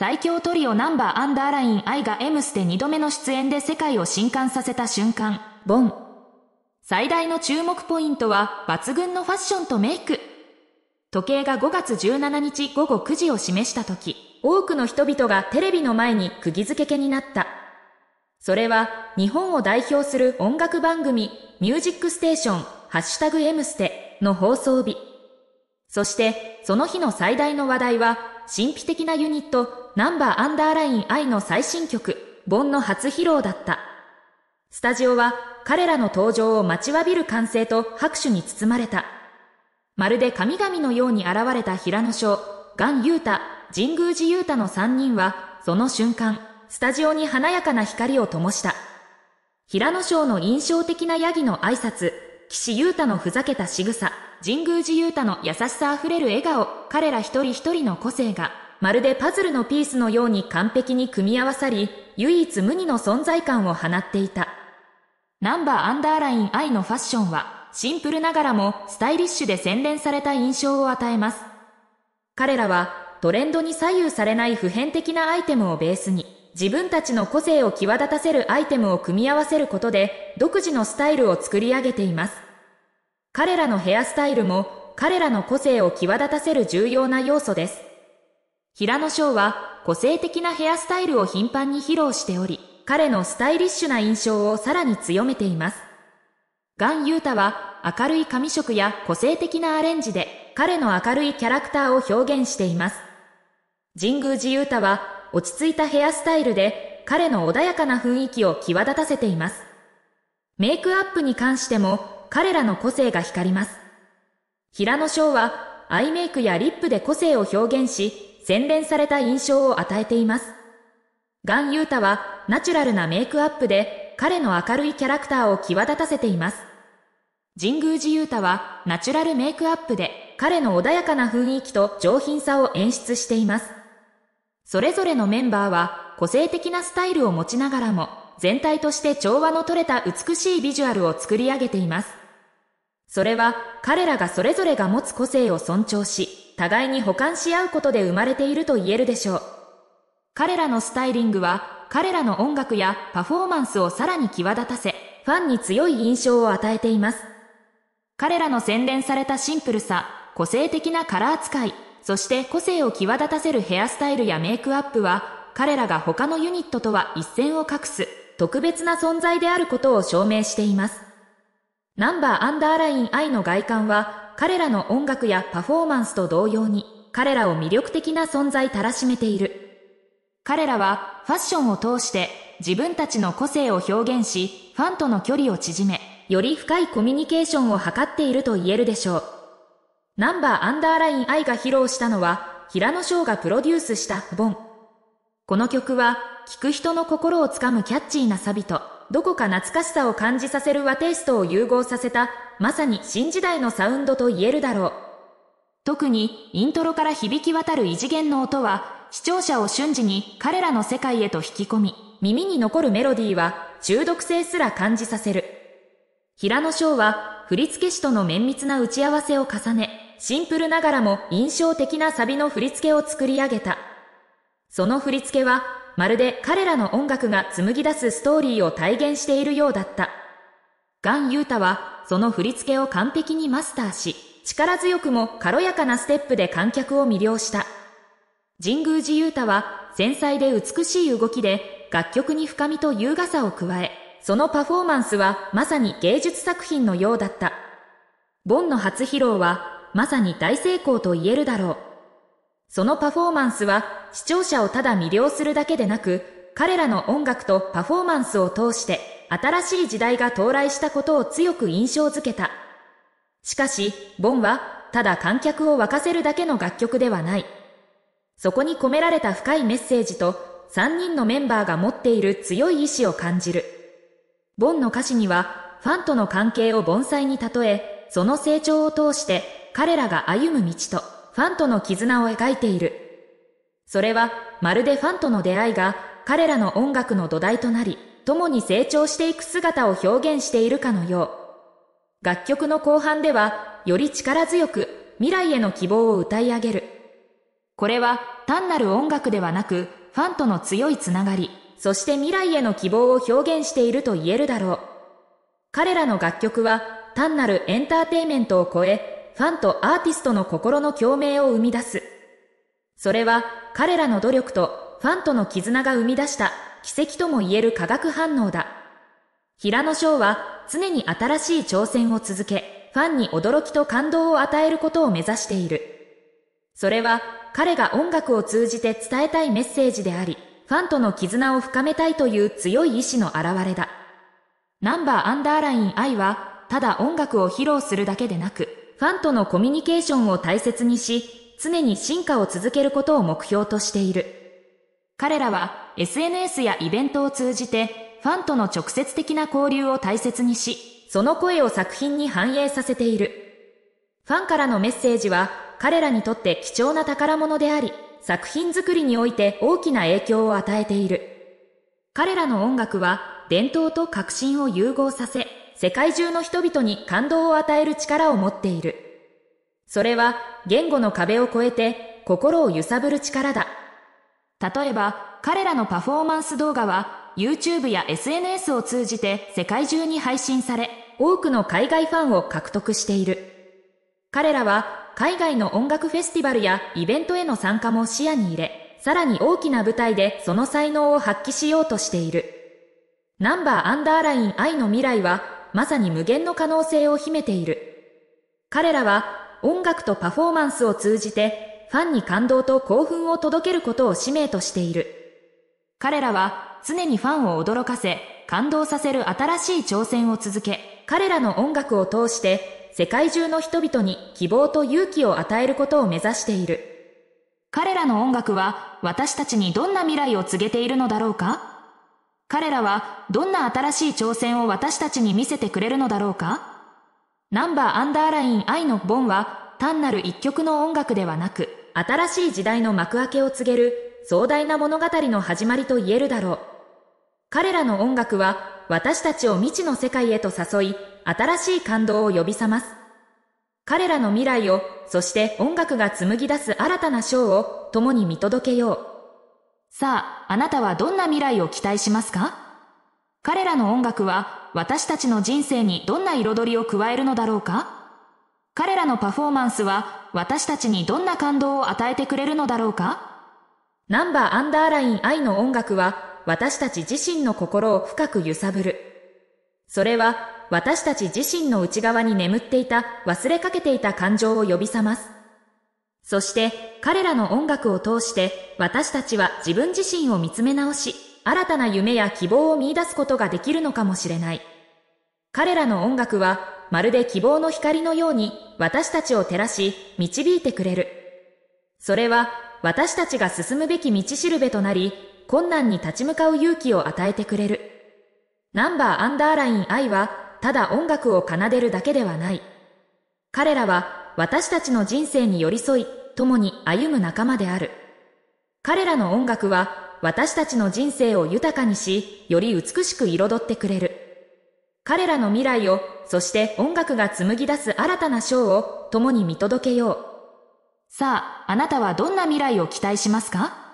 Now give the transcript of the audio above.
最強トリオナンバーアンダーライン愛が M ステ2度目の出演で世界を震撼させた瞬間、ボン。最大の注目ポイントは抜群のファッションとメイク。時計が5月17日午後9時を示した時、多くの人々がテレビの前に釘付けになった。それは日本を代表する音楽番組ミュージックステーションハッシュタグ M ステの放送日。そしてその日の最大の話題は神秘的なユニットナンバーアンダーライン愛の最新曲、盆の初披露だった。スタジオは彼らの登場を待ちわびる歓声と拍手に包まれた。まるで神々のように現れた平野翔、ガン・ユータ、神宮寺ユータの3人は、その瞬間、スタジオに華やかな光を灯した。平野翔の印象的なヤギの挨拶、岸優太のふざけた仕草、神宮寺ー太の優しさあふれる笑顔、彼ら一人一人の個性が、まるでパズルのピースのように完璧に組み合わさり、唯一無二の存在感を放っていた。ナンバーアンダーライン I のファッションは、シンプルながらもスタイリッシュで洗練された印象を与えます。彼らは、トレンドに左右されない普遍的なアイテムをベースに、自分たちの個性を際立たせるアイテムを組み合わせることで、独自のスタイルを作り上げています。彼らのヘアスタイルも、彼らの個性を際立たせる重要な要素です。平野翔は個性的なヘアスタイルを頻繁に披露しており、彼のスタイリッシュな印象をさらに強めています。ガン・ユータは明るい髪色や個性的なアレンジで彼の明るいキャラクターを表現しています。神宮寺ユータは落ち着いたヘアスタイルで彼の穏やかな雰囲気を際立たせています。メイクアップに関しても彼らの個性が光ります。平野翔はアイメイクやリップで個性を表現し、洗練された印象を与えています。ガン・ユータはナチュラルなメイクアップで彼の明るいキャラクターを際立たせています。神宮寺ユータはナチュラルメイクアップで彼の穏やかな雰囲気と上品さを演出しています。それぞれのメンバーは個性的なスタイルを持ちながらも全体として調和の取れた美しいビジュアルを作り上げています。それは彼らがそれぞれが持つ個性を尊重し、互いに補完し合うことで生まれていると言えるでしょう。彼らのスタイリングは、彼らの音楽やパフォーマンスをさらに際立たせ、ファンに強い印象を与えています。彼らの洗練されたシンプルさ、個性的なカラー使い、そして個性を際立たせるヘアスタイルやメイクアップは、彼らが他のユニットとは一線を画す特別な存在であることを証明しています。ナンバーアンダーライン I の外観は彼らの音楽やパフォーマンスと同様に、彼らを魅力的な存在たらしめている。彼らはファッションを通して自分たちの個性を表現し、ファンとの距離を縮め、より深いコミュニケーションを図っていると言えるでしょう。ナンバーアンダーライン I が披露したのは、平野翔がプロデュースしたボン。この曲は、聴く人の心をつかむキャッチーなサビと、どこか懐かしさを感じさせる和テイストを融合させたまさに新時代のサウンドと言えるだろう。特にイントロから響き渡る異次元の音は、視聴者を瞬時に彼らの世界へと引き込み、耳に残るメロディーは中毒性すら感じさせる。平野翔は振付師との綿密な打ち合わせを重ね、シンプルながらも印象的なサビの振付を作り上げた。その振付は、まるで彼らの音楽が紡ぎ出すストーリーを体現しているようだった。ガン・ユータはその振り付けを完璧にマスターし、力強くも軽やかなステップで観客を魅了した。神宮寺勇太は繊細で美しい動きで楽曲に深みと優雅さを加え、そのパフォーマンスはまさに芸術作品のようだった。ボンの初披露はまさに大成功と言えるだろう。そのパフォーマンスは視聴者をただ魅了するだけでなく、彼らの音楽とパフォーマンスを通して新しい時代が到来したことを強く印象づけた。しかし、ボンはただ観客を沸かせるだけの楽曲ではない。そこに込められた深いメッセージと3人のメンバーが持っている強い意志を感じる。ボンの歌詞にはファンとの関係を盆栽に例え、その成長を通して彼らが歩む道とファンとの絆を描いている。それはまるでファンとの出会いが彼らの音楽の土台となり、共に成長していく姿を表現しているかのよう。楽曲の後半では、より力強く未来への希望を歌い上げる。これは単なる音楽ではなく、ファンとの強いつながり、そして未来への希望を表現していると言えるだろう。彼らの楽曲は単なるエンターテイメントを超え、ファンとアーティストの心の共鳴を生み出す。それは彼らの努力とファンとの絆が生み出した奇跡とも言える化学反応だ。平野翔は常に新しい挑戦を続け、ファンに驚きと感動を与えることを目指している。それは彼が音楽を通じて伝えたいメッセージであり、ファンとの絆を深めたいという強い意志の表れだ。ナンバーアンダーライン愛は、ただ音楽を披露するだけでなく、ファンとのコミュニケーションを大切にし、常に進化を続けることを目標としている。彼らは SNS やイベントを通じてファンとの直接的な交流を大切にし、その声を作品に反映させている。ファンからのメッセージは彼らにとって貴重な宝物であり、作品作りにおいて大きな影響を与えている。彼らの音楽は伝統と革新を融合させ、世界中の人々に感動を与える力を持っている。それは言語の壁を越えて心を揺さぶる力だ。例えば、彼らのパフォーマンス動画は YouTube や SNS を通じて世界中に配信され、多くの海外ファンを獲得している。彼らは海外の音楽フェスティバルやイベントへの参加も視野に入れ、さらに大きな舞台でその才能を発揮しようとしている。ナンバーアンダーライン愛の未来はまさに無限の可能性を秘めている。彼らは音楽とパフォーマンスを通じてファンに感動と興奮を届けることを使命としている。彼らは常にファンを驚かせ、感動させる新しい挑戦を続け、彼らの音楽を通して世界中の人々に希望と勇気を与えることを目指している。彼らの音楽は私たちにどんな未来を告げているのだろうか彼らはどんな新しい挑戦を私たちに見せてくれるのだろうかナンバーアンダーライン愛のボンは単なる一曲の音楽ではなく、新しい時代の幕開けを告げる壮大な物語の始まりと言えるだろう。彼らの音楽は私たちを未知の世界へと誘い、新しい感動を呼び覚ます。彼らの未来を、そして音楽が紡ぎ出す新たな賞を共に見届けよう。さあ、あなたはどんな未来を期待しますか彼らの音楽は私たちの人生にどんな彩りを加えるのだろうか彼らのパフォーマンスは私たちにどんな感動を与えてくれるのだろうかナンバーアンダーライン愛の音楽は私たち自身の心を深く揺さぶる。それは私たち自身の内側に眠っていた忘れかけていた感情を呼び覚ます。そして彼らの音楽を通して私たちは自分自身を見つめ直し、新たな夢や希望を見出すことができるのかもしれない。彼らの音楽はまるで希望の光のように私たちを照らし導いてくれる。それは私たちが進むべき道しるべとなり、困難に立ち向かう勇気を与えてくれる。ナンバーアンダーライン愛は、ただ音楽を奏でるだけではない。彼らは私たちの人生に寄り添い、共に歩む仲間である。彼らの音楽は私たちの人生を豊かにし、より美しく彩ってくれる。彼らの未来を、そして音楽が紡ぎ出す新たな章を共に見届けよう。さあ、あなたはどんな未来を期待しますか